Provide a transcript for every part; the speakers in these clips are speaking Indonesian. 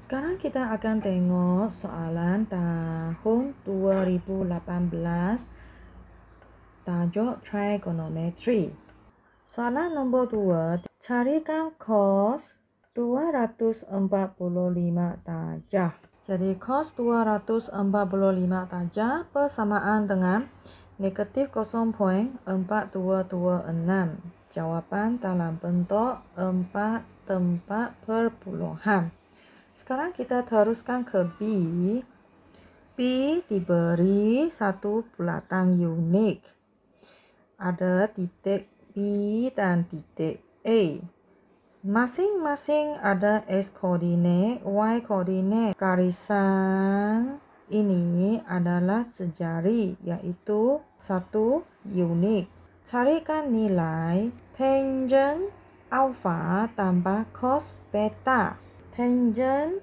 Sekarang kita akan tengok soalan tahun 2018 tajuk trigonometri. Soalan nomor 2, carikan cos 245 tajah. Jadi cos 245 tajah persamaan dengan negatif 0.4226. Jawaban dalam bentuk 4 tempat perpuluhan. Sekarang kita teruskan ke B. B diberi satu bulatan unik. Ada titik B dan titik A Masing-masing ada X koordinat, Y koordinat. Garisan ini adalah sejari yaitu satu unik Carikan nilai tangent alpha tambah cos beta. tangent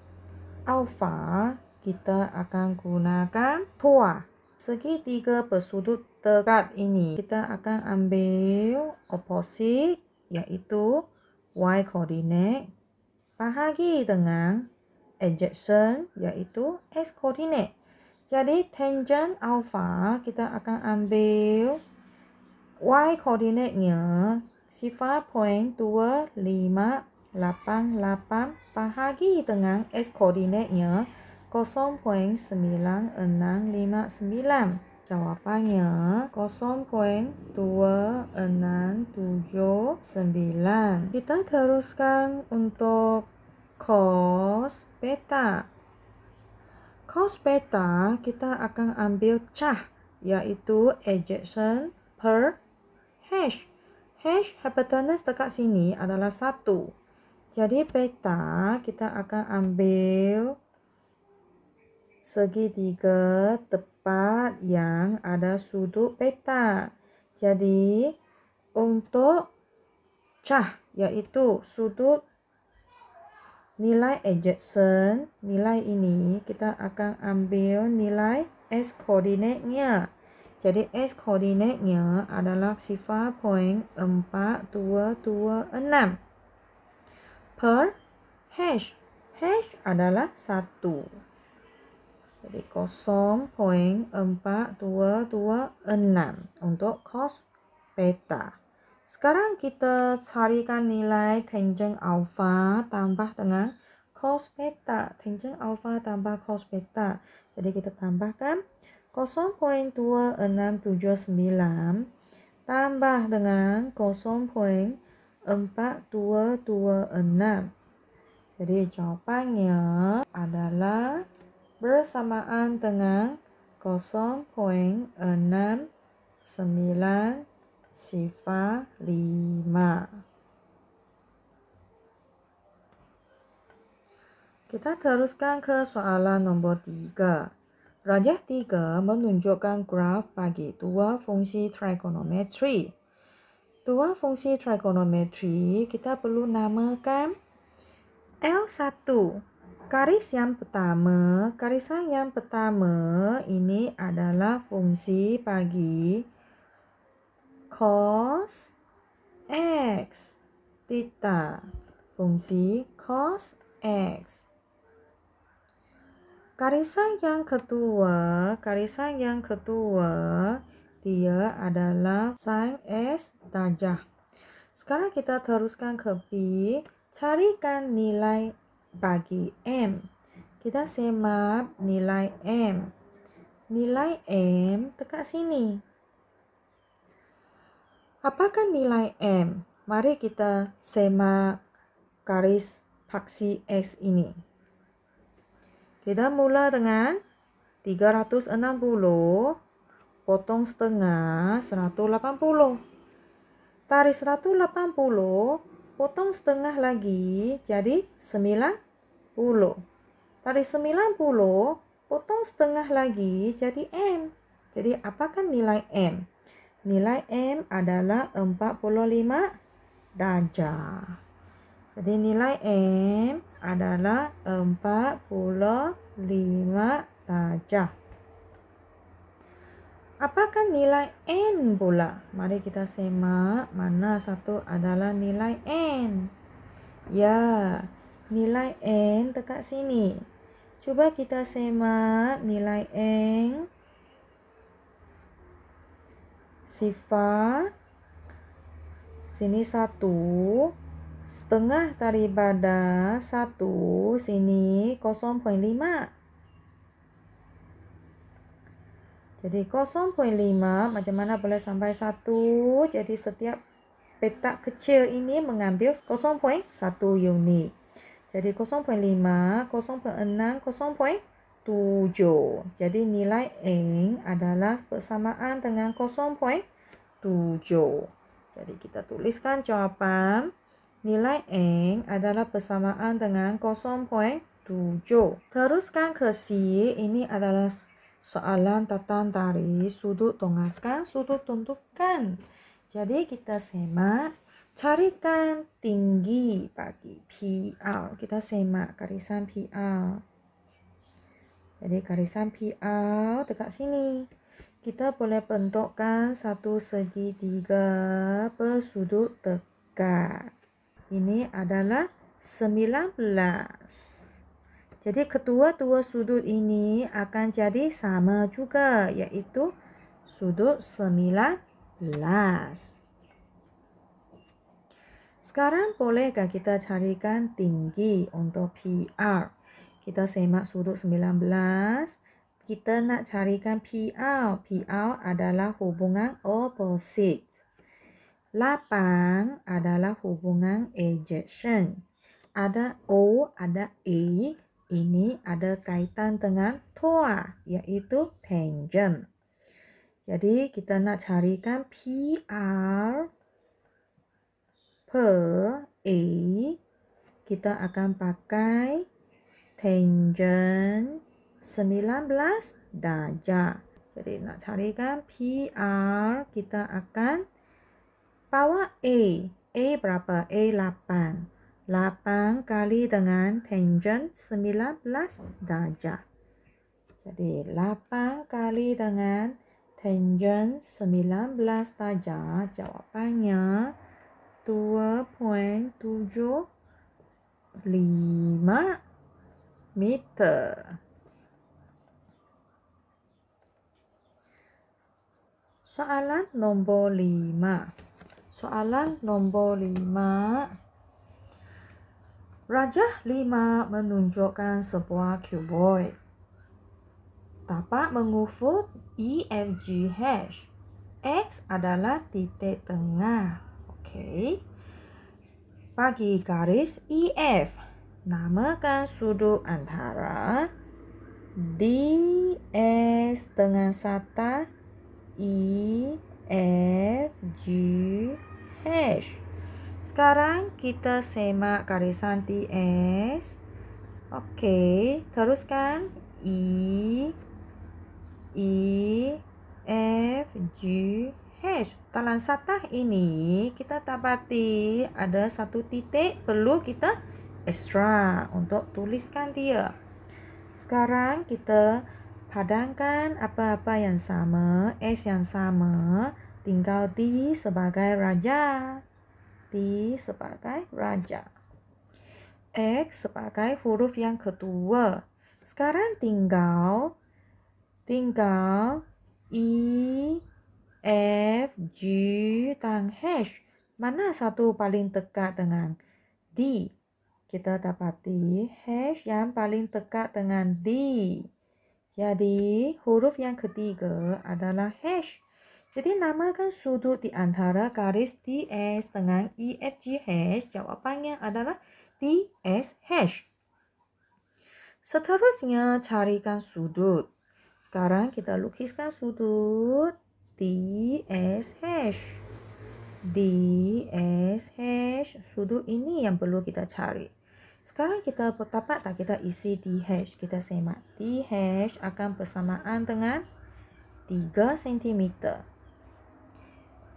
alpha kita akan gunakan tua segitiga bersudut tegak ini kita akan ambil opposite iaitu y coordinate bahagi dengan adjacent iaitu x coordinate jadi tangent alpha kita akan ambil y coordinate sifar point 2, 5, 88 bahagi dengan S koordinatnya 0.9659. Jawapannya 0.2679. Kita teruskan untuk cos beta. Cos beta kita akan ambil cah yaitu ejection per hash. Hash hypotenuse dekat sini adalah 1. Jadi peta kita akan ambil segitiga tepat yang ada sudut peta. Jadi untuk cah yaitu sudut nilai adjacent, nilai ini kita akan ambil nilai s koordinatnya. Jadi s koordinatnya adalah sifat poin 4226 per hash. Hash adalah satu. Jadi 0.4226 untuk cos beta. Sekarang kita carikan nilai tangent alpha tambah dengan cos beta. Tangent alpha tambah cos beta. Jadi kita tambahkan 0.2679 tambah dengan point empat dua dua enam Jadi jawabannya adalah bersamaan dengan sembilan sifat lima Kita teruskan ke soalan nomor tiga Rajah tiga menunjukkan graf bagi dua fungsi trigonometri dua fungsi trigonometri kita perlu namakan L1 garis yang pertama, karisan yang pertama ini adalah fungsi pagi cos x theta. Fungsi cos x. Karisan yang kedua, karisan yang kedua dia adalah sin S darjah. Sekarang kita teruskan ke B. Carikan nilai bagi M. Kita semak nilai M. Nilai M dekat sini. Apakah nilai M? Mari kita semak garis paksi X ini. Kita mula dengan 360 potong setengah 180. Tarik 180, potong setengah lagi jadi 90. Tarik 90, potong setengah lagi jadi M. Jadi apakah nilai M? Nilai M adalah 45 darjah. Jadi nilai M adalah 45 darjah. Apakah nilai N bola? Mari kita semak mana satu adalah nilai N. Ya, nilai N dekat sini. Coba kita semak nilai N. Sifat. Sini satu. Setengah daripada satu. Sini 0.5. Jadi 0.5 macam mana boleh sampai 1. Jadi setiap petak kecil ini mengambil 0.1 unit. Jadi 0.5, 0.6, 0.7. Jadi nilai N adalah persamaan dengan 0.7. Jadi kita tuliskan jawapan. nilai N adalah persamaan dengan 0.7. Teruskan ke C, ini adalah soalan tatan tari sudut tongakkan sudut tuntukkan jadi kita semak carikan tinggi bagi PR kita semak garisan PR jadi garisan PR dekat sini kita boleh bentukkan satu segi tiga bersudut tegak ini adalah 19 Jadi kedua-dua sudut ini akan jadi sama juga iaitu sudut 19. Sekarang bolehkah kita carikan tinggi untuk PR? Kita semak sudut 19. Kita nak carikan PR. PR adalah hubungan opposite. Lapang adalah hubungan adjacent. Ada O, ada A ini ada kaitan dengan toa yaitu tangent. Jadi kita nak carikan PR per A kita akan pakai tangent 19 darjah. Jadi nak carikan PR kita akan bawa A. A berapa? A 8. 8 kali dengan tangent 19 darjah. Jadi 8 kali dengan tangent 19 darjah jawabannya 2.75 meter. Soalan nombor 5. Soalan nombor 5 Raja Lima menunjukkan sebuah cuboid. Dapat mengufut EFGH. X adalah titik tengah. Okey. Bagi garis EF, namakan sudut antara DS dengan sata EFGH. Sekarang kita semak garisan DS. Okey, teruskan E E F G H. Dalam satah ini kita dapati ada satu titik perlu kita extra untuk tuliskan dia. Sekarang kita padankan apa-apa yang sama, S yang sama, tinggal D sebagai raja. D sebagai raja. X sebagai huruf yang kedua. Sekarang tinggal tinggal E, F, G dan H. Mana satu paling dekat dengan D? Kita dapati H yang paling dekat dengan D. Jadi huruf yang ketiga adalah H. Jadi namakan sudut di antara garis TS dengan EFGH. Jawapannya adalah DSH. Seterusnya carikan sudut. Sekarang kita lukiskan sudut DSH. DSH. Sudut ini yang perlu kita cari. Sekarang kita dapat tak kita isi DH. Kita semak DH akan bersamaan dengan 3 cm.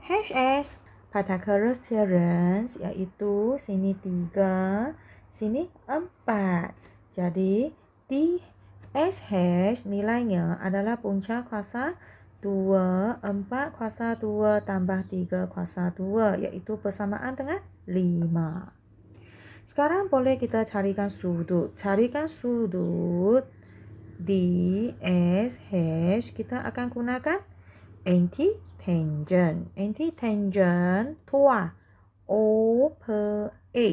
HS pada kerus terens iaitu sini tiga, sini empat. Jadi di SH nilainya adalah punca kuasa 2, 4 kuasa 2 tambah 3 kuasa 2 iaitu persamaan dengan 5. Sekarang boleh kita carikan sudut. Carikan sudut di SH kita akan gunakan anti tangent anti tangent tua o per a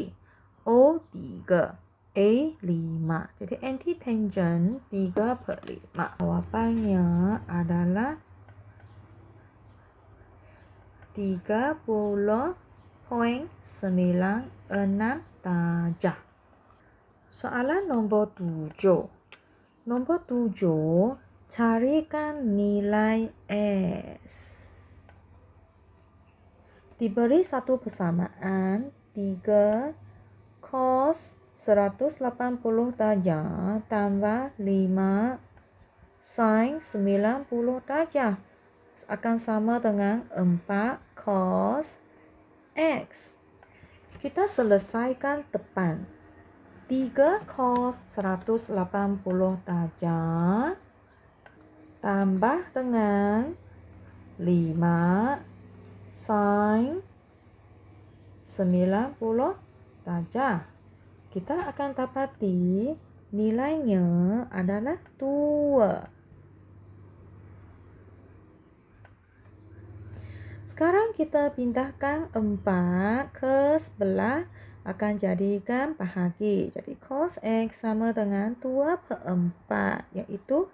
o tiga a lima jadi anti tangent tiga per lima jawapannya adalah tiga puluh poin sembilan enam darjah soalan nombor tujuh nombor tujuh carikan nilai s diberi satu persamaan 3 cos 180 darjah tambah 5 sin 90 darjah akan sama dengan 4 cos x. Kita selesaikan depan. 3 cos 180 darjah tambah dengan 5 sin 90 darjah. Kita akan dapati nilainya adalah 2. Sekarang kita pindahkan 4 ke sebelah akan jadikan bahagi. Jadi cos x sama dengan 2 per 4 iaitu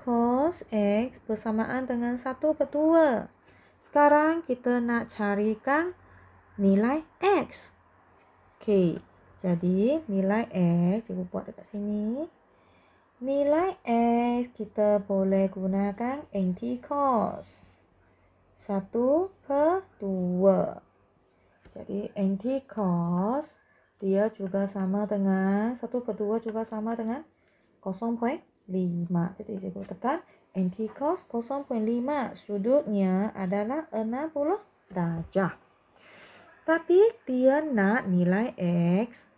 cos x bersamaan dengan 1 per 2. Sekarang kita nak carikan nilai X. Oke, jadi nilai X cikgu buat dekat sini. Nilai X kita boleh gunakan anti cos. satu per dua Jadi anti cos dia juga sama dengan satu per dua juga sama dengan 0.5. Jadi cikgu tekan antikos 0.5 sudutnya adalah 60 darjah. Tapi dia nak nilai X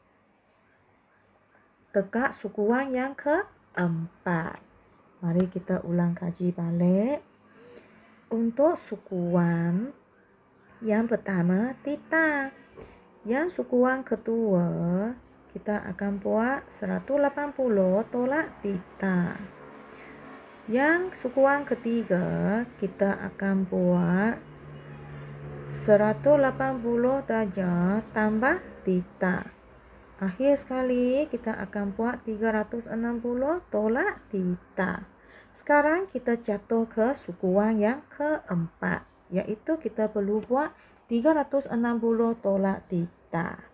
tegak sukuan yang keempat. Mari kita ulang kaji balik. Untuk sukuan yang pertama tita, Yang sukuan kedua kita akan buat 180 tolak tita. Yang sukuan ketiga, kita akan buat 180 darjah tambah tita. Akhir sekali, kita akan buat 360 tolak tita. Sekarang kita jatuh ke sukuan yang keempat, yaitu kita perlu buat 360 tolak tita.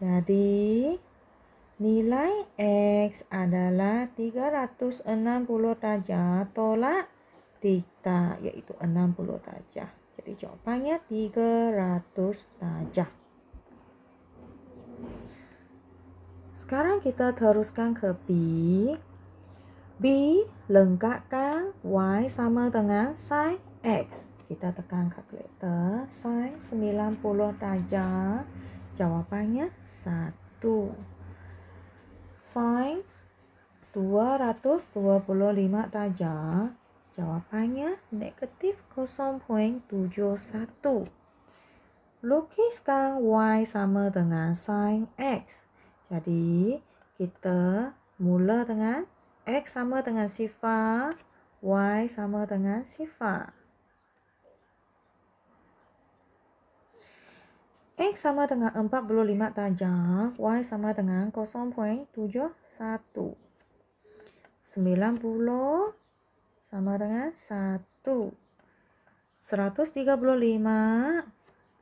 Jadi, Nilai X adalah 360 darjah tolak tita, yaitu 60 darjah. Jadi jawabannya 300 darjah. Sekarang kita teruskan ke B. B lengkapkan Y sama dengan sin X. Kita tekan kalkulator sin 90 darjah. Jawabannya 1. sine 225 darjah? Jawapannya negatif 0.71. Lukiskan y sama dengan sine x. Jadi, kita mula dengan x sama dengan sifar, y sama dengan sifar. X sama dengan 45 tajam, Y sama dengan 0.71. 90 sama dengan 1. 135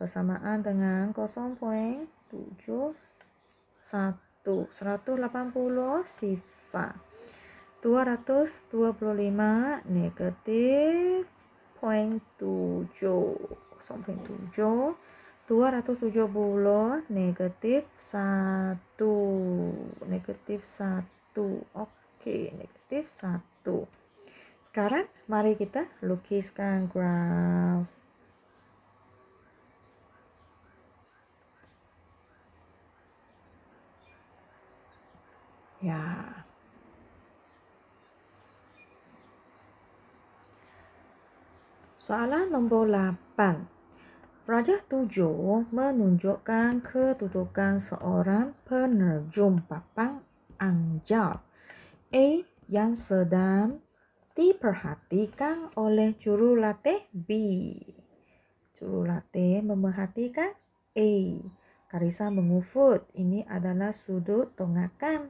bersamaan dengan 0.71. 180 sifat. 225 negatif 0.7 0.7 270 negatif 1 negatif 1 oke negatif 1 sekarang mari kita lukiskan graf ya soalan nomor 8 Raja tujuh menunjukkan ketutukan seorang penerjun papang anjal A yang sedang diperhatikan oleh juru B. Juru latih memerhatikan A. Karisa mengufut. Ini adalah sudut tongakan.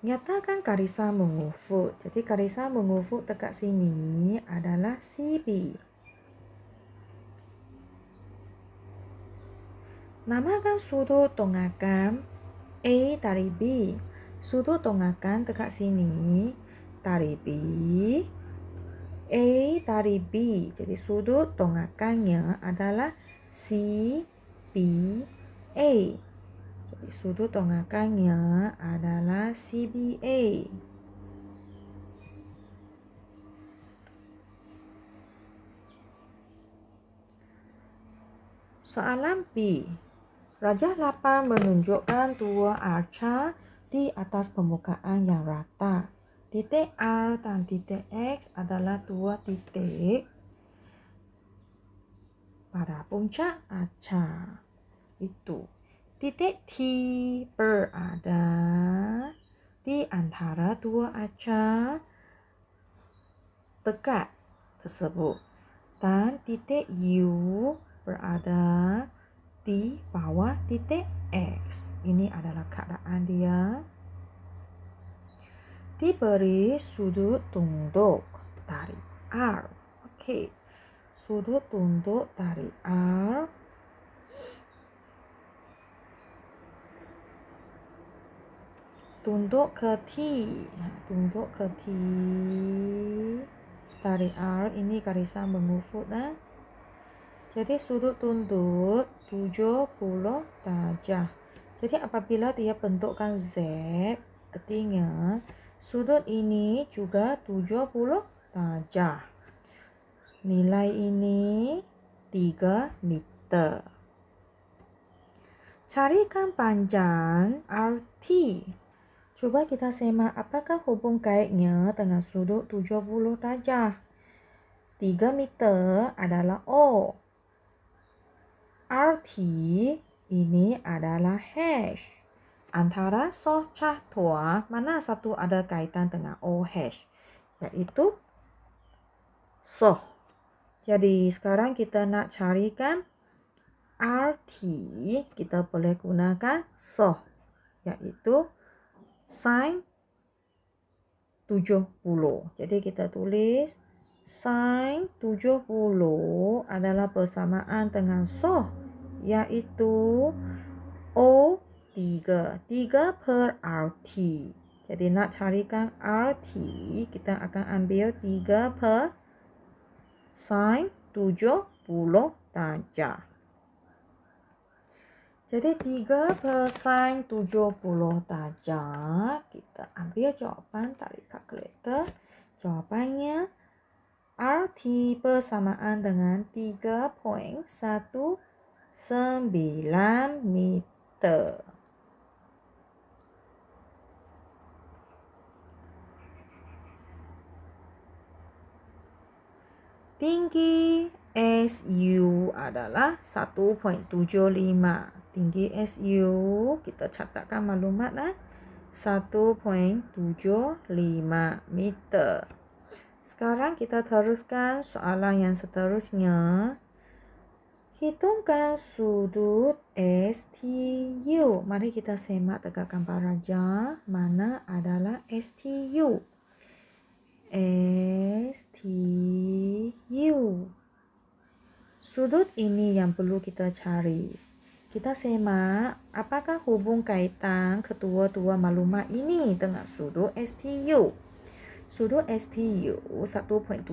Nyatakan Karisa mengufut. Jadi Karisa mengufut dekat sini adalah si B. nama kan sudut tongakan A dari B. Sudut tongakan dekat sini dari B. A dari B. Jadi sudut tongakannya adalah C B A. Jadi sudut tongakannya adalah C B A. Soalan B. Raja Lapan menunjukkan dua arca di atas permukaan yang rata. Titik R dan titik X adalah dua titik pada puncak arca itu. Titik T berada di antara dua arca tegak tersebut dan titik U berada di di bawah titik X. Ini adalah keadaan dia. Diberi sudut tunduk dari R. Oke, sudut tunduk dari R. Tunduk ke T. Tunduk ke T. tari R ini garisan mengufut. Nah. Jadi sudut tunduk 70 darjah. Jadi apabila dia bentukkan Z, artinya sudut ini juga 70 darjah. Nilai ini 3 meter. Carikan panjang RT. Cuba kita semak apakah hubung kaitnya dengan sudut 70 darjah. 3 meter adalah O. berarti ini adalah hash. Antara so tua, mana satu ada kaitan dengan o hash, yaitu so. Jadi sekarang kita nak carikan arti, kita boleh gunakan so, yaitu sin 70. Jadi kita tulis sin 70 adalah persamaan dengan so yaitu O3 3 per RT jadi nak carikan RT kita akan ambil 3 per sin 70 darjah jadi 3 per sin 70 darjah. Kita ambil jawaban dari kalkulator. Jawabannya RT bersamaan dengan 3.1 sembilan meter. Tinggi SU adalah 1.75. Tinggi SU, kita catatkan maklumat lah. Eh? 1.75 meter. Sekarang kita teruskan soalan yang seterusnya. Hitungkan sudut STU. Mari kita semak tegakkan baraja. Mana adalah STU? STU. Sudut ini yang perlu kita cari. Kita semak apakah hubung kaitan ketua dua maklumat ini dengan sudut STU. Sudut STU 1.75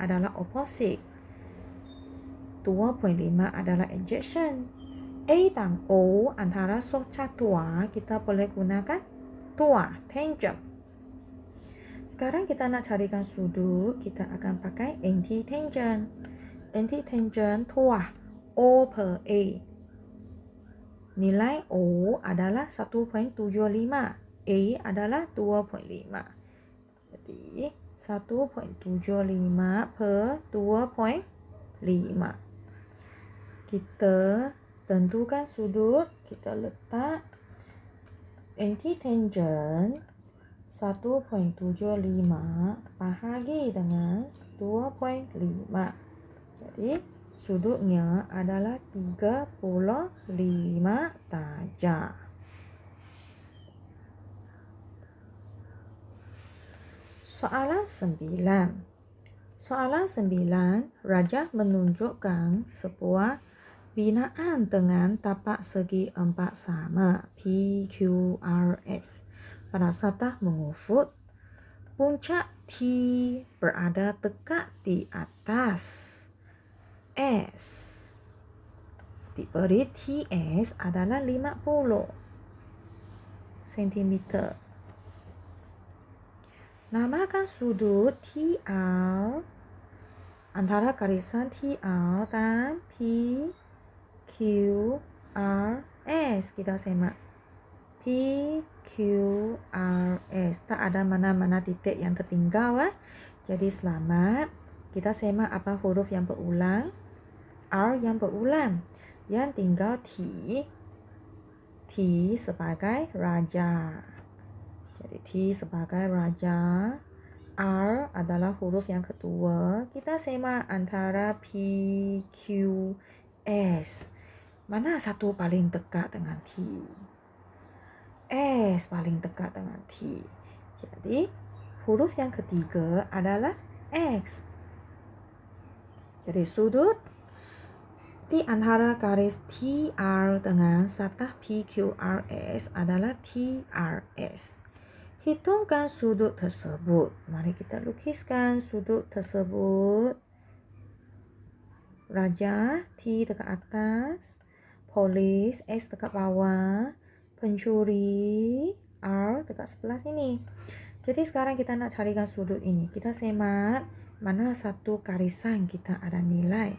adalah opposite. 2.5 adalah injection. A dan O antara soca tua kita boleh gunakan tua, tangent. Sekarang kita nak carikan sudu, kita akan pakai anti-tangent. Anti-tangent tua, O per A. Nilai O adalah 1.75, A adalah 2.5. Jadi 1.75 per 2.5 kita tentukan sudut kita letak anti tangent 1.75 bahagi dengan 2.5 jadi sudutnya adalah 35 darjah Soalan 9. Soalan 9, rajah menunjukkan sebuah Binaan dengan tapak segi empat sama PQRS pada satah mengufut puncak T berada tegak di atas S. Diberi TS adalah 50 cm. Namakan sudut TL antara garisan TL dan P Q R S kita semak P Q R S tak ada mana-mana titik yang tertinggal lah eh. jadi selamat kita semak apa huruf yang berulang R yang berulang yang tinggal T T sebagai raja jadi T sebagai raja R adalah huruf yang kedua. Kita semak antara P, Q, S. mana satu paling dekat dengan T? S paling dekat dengan T. Jadi, huruf yang ketiga adalah X. Jadi, sudut T antara garis T R dengan satah P Q R S adalah T R S. Hitungkan sudut tersebut. Mari kita lukiskan sudut tersebut. Raja T dekat atas. polis S dekat bawah pencuri R dekat sebelah sini jadi sekarang kita nak carikan sudut ini kita semak mana satu garisan kita ada nilai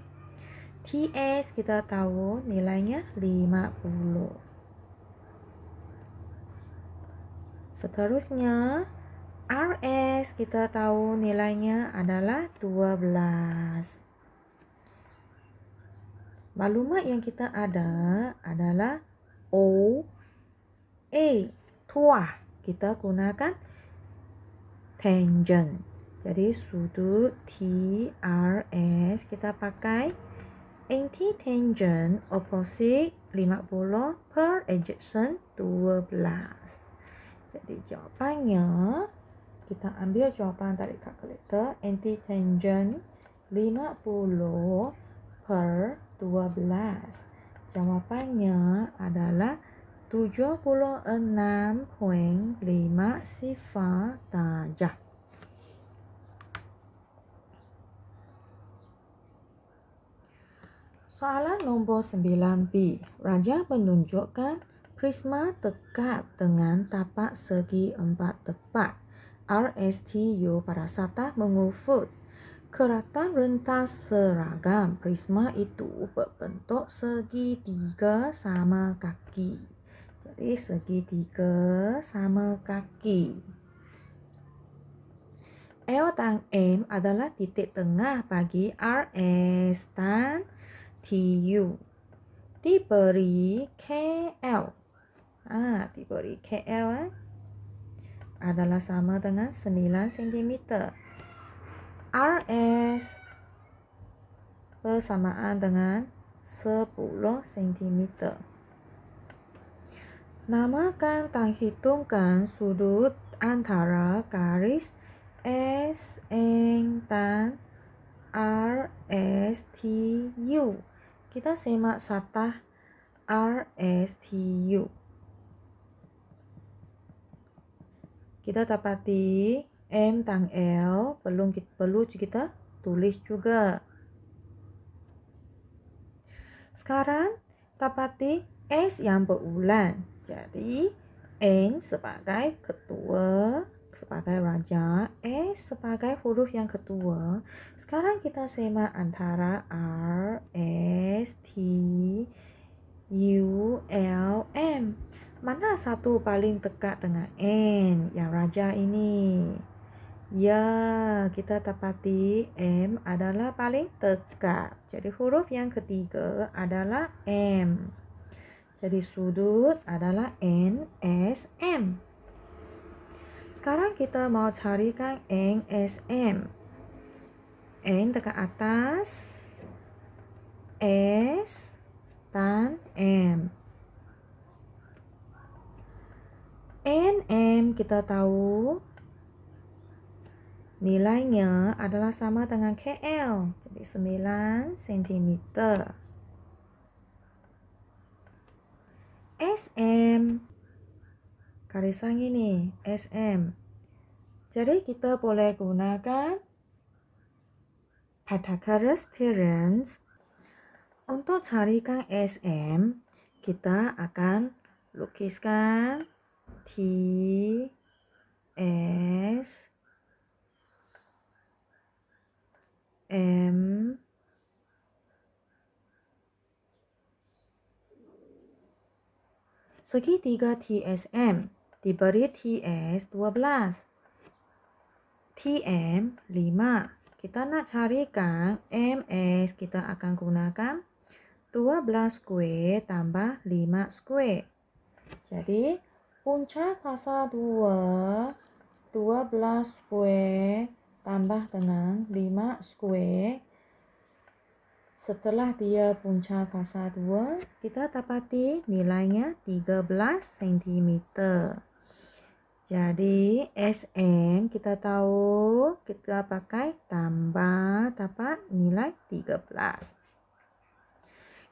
TS kita tahu nilainya 50 Seterusnya RS kita tahu nilainya adalah 12. maklumat yang kita ada adalah O A tuah kita gunakan tangent jadi sudut t r s kita pakai anti tangent opposite 50 per adjacent 12 jadi jawapannya kita ambil jawapan dari kalkulator anti tangent 50 per 12? Jawabannya adalah 76.5 sifat tajah. Soalan nombor 9B. Raja menunjukkan prisma dekat dengan tapak segi empat tepat. RSTU para satah mengufut Keratan rentas seragam prisma itu berbentuk segi tiga sama kaki. Jadi segi tiga sama kaki. L dan M adalah titik tengah bagi RS dan TU. Diberi KL. Ah, ha, diberi KL eh? adalah sama dengan 9 cm. RS bersamaan dengan 10 cm. Namakan dan hitungkan sudut antara garis SN dan RSTU. Kita semak satah RSTU. Kita dapati M tang L perlu kita, perlu kita tulis juga. Sekarang dapati S yang berulan. Jadi N sebagai ketua, sebagai raja, S sebagai huruf yang ketua. Sekarang kita sema antara R, S, T, U, L, M. Mana satu paling dekat dengan N yang raja ini? Ya, kita tepati M adalah paling tegak. Jadi huruf yang ketiga adalah M. Jadi sudut adalah N, S, M. Sekarang kita mau carikan N, S, M. N tegak atas, S, dan M. N, M kita tahu Nilainya adalah sama dengan KL, jadi 9 cm. SM Garisang ini SM Jadi kita boleh gunakan Pythagoras theorem Untuk carikan SM Kita akan lukiskan T S M segitiga TSM diberi TS 12 TM 5 kita nak carikan MS kita akan gunakan 12 square tambah 5 square jadi puncak fasa 2 12 square tambah dengan 5 square. Setelah dia puncak kasa 2, kita dapati nilainya 13 cm. Jadi SM kita tahu kita pakai tambah dapat nilai 13.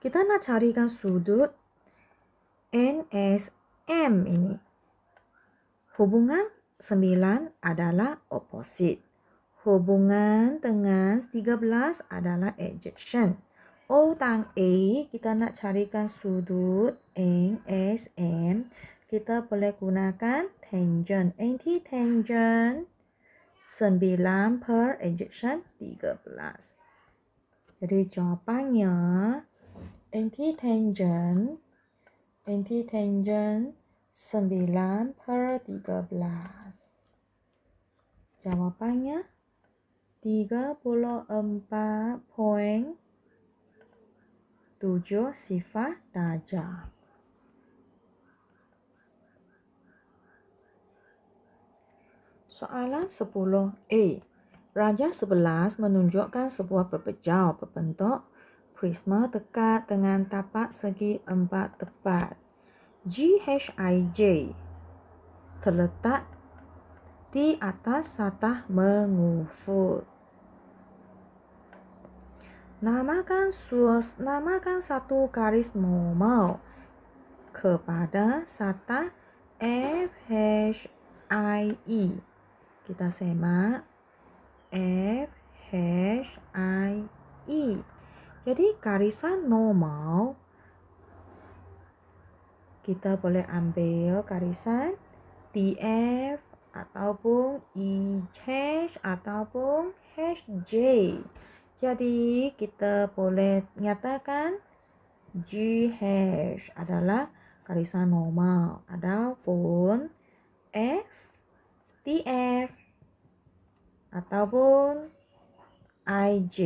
Kita nak carikan sudut NSM ini. Hubungan 9 adalah oposit. Hubungan dengan 13 adalah adjection. Otang oh, A, kita nak carikan sudut NSM. Kita boleh gunakan tangent. Anti-tangent 9 per adjection 13. Jadi jawapannya anti-tangent anti-tangent 9 per 13. Jawapannya 13. 34 poin 7 sifat darjah. Soalan 10A. Raja 11 menunjukkan sebuah pepejau berbentuk prisma dekat dengan tapak segi empat tepat. GHIJ terletak di atas satah mengufut. namakan suas, namakan satu garis normal kepada kata F H I E. Kita semak F H I E. Jadi garisan normal kita boleh ambil garisan DF ataupun IH ataupun HJ. Jadi kita boleh nyatakan GH adalah garisan normal ataupun F, TF ataupun IJ.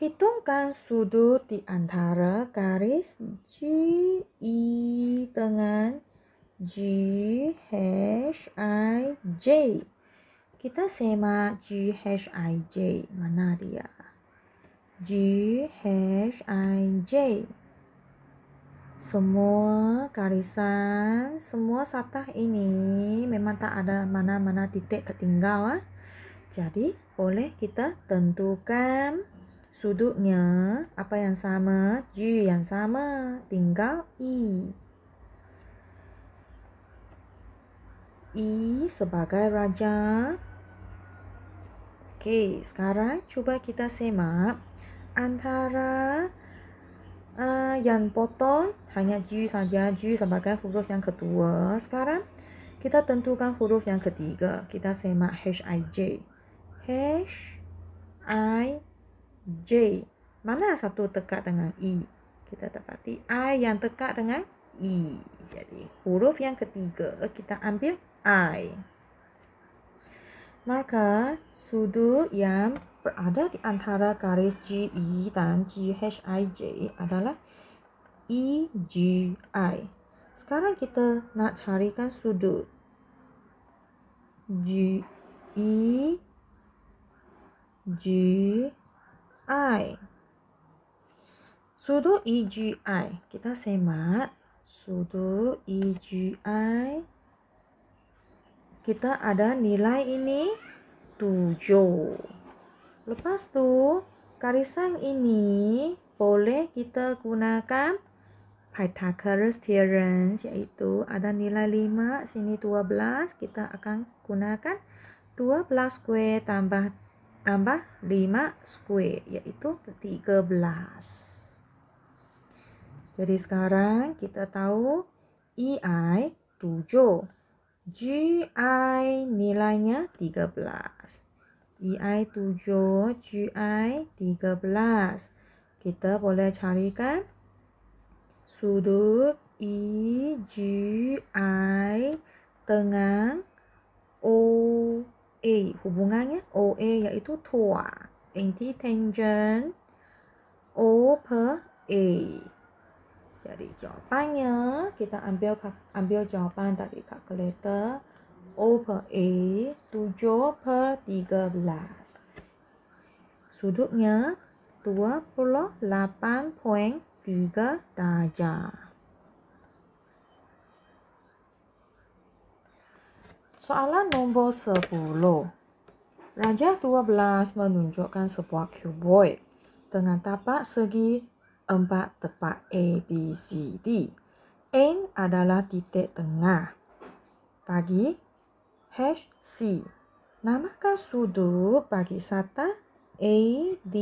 Hitungkan sudut di antara garis GI dengan GHIJ. Kita sema G H I J. Mana dia? G H I J. Semua garisan, semua satah ini memang tak ada mana-mana titik tertinggal. Ah. Jadi, boleh kita tentukan sudutnya apa yang sama, G yang sama, tinggal I. I sebagai raja, Okey, sekarang cuba kita semak antara uh, yang potong hanya G saja, G sebagai huruf yang kedua. Sekarang kita tentukan huruf yang ketiga. Kita semak H H I J. I J Mana satu dekat dengan I? Kita dapati I yang dekat dengan I. Jadi huruf yang ketiga kita ambil I. Maka sudu yang berada di antara garis GE dan GHIJ adalah EGI. Sekarang kita nak carikan sudut GE GI. Sudut EGI. Kita semak sudut EGI. kita ada nilai ini 7 lepas tu karisan ini boleh kita gunakan Pythagoras theorem yaitu ada nilai 5 sini 12 kita akan gunakan 12 square tambah tambah 5 square yaitu 13 jadi sekarang kita tahu EI 7 GI nilainya 13. EI 7, GI 13. Kita boleh carikan sudut EGI dengan OA. Hubungannya OA iaitu tua. Anti tangent O per A. Jadi jawapannya kita ambil ambil jawapan dari kalkulator O per A 7 per 13. Sudutnya 28.3 darjah. Soalan nombor 10. Raja 12 menunjukkan sebuah kuboid dengan tapak segi empat tepat A, B, C, D. N adalah titik tengah. Bagi hash C. Namakan sudut bagi sata A, D,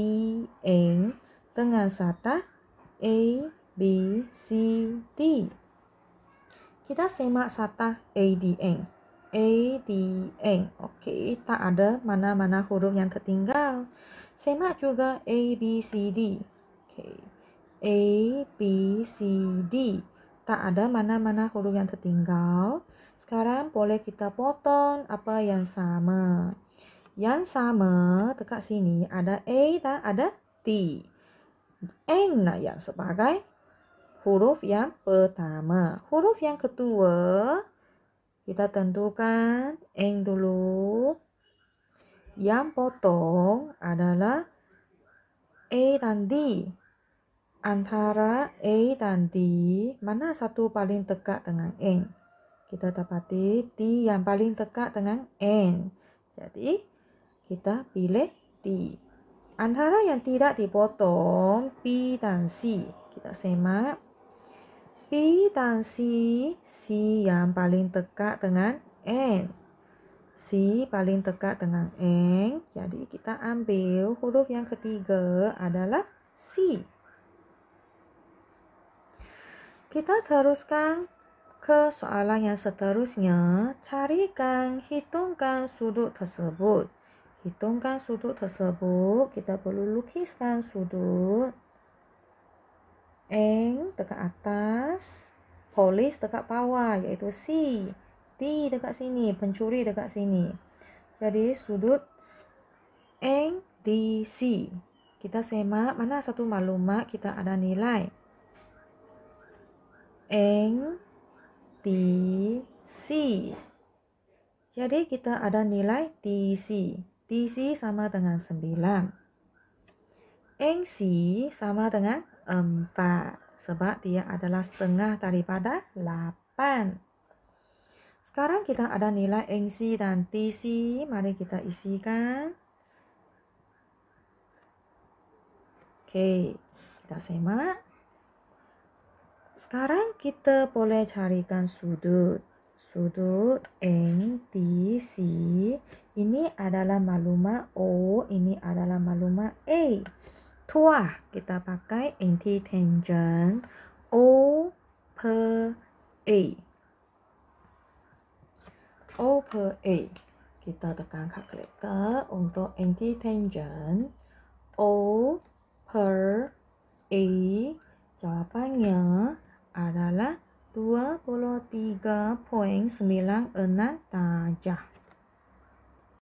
N. Tengah sata A, B, C, D. Kita semak sata A, D, N. A, D, N. Oke, tak ada mana-mana huruf yang tertinggal. Semak juga A, B, C, D. Oke. A, B, C, D. Tak ada mana-mana huruf yang tertinggal. Sekarang boleh kita potong apa yang sama. Yang sama dekat sini ada A dan ada T. N yang sebagai huruf yang pertama. Huruf yang kedua kita tentukan N dulu. Yang potong adalah A dan D antara E dan D, mana satu paling dekat dengan N? Kita dapati D yang paling dekat dengan N. Jadi, kita pilih D. Antara yang tidak dipotong, B dan C. Kita semak. B dan C, C yang paling dekat dengan N. C paling dekat dengan N. Jadi, kita ambil huruf yang ketiga adalah C. Kita teruskan ke soalan yang seterusnya. Carikan, hitungkan sudut tersebut. Hitungkan sudut tersebut. Kita perlu lukiskan sudut. Eng dekat atas. Polis dekat bawah iaitu C. D dekat sini. Pencuri dekat sini. Jadi sudut ENG D, C. Kita semak mana satu maklumat kita ada nilai. eng TC. Jadi kita ada nilai TC. TC sama dengan 9. NC sama dengan 4. Sebab dia adalah setengah daripada 8. Sekarang kita ada nilai NC dan TC. Mari kita isikan. Oke, kita semak. Sekarang kita boleh carikan sudut. Sudut N, C. Ini adalah maklumat O, ini adalah maklumat A. Tua kita pakai anti tangent O per A. O per A. Kita tekan kalkulator untuk anti tangent O per A. Jawabannya adalah 23.96 darjah.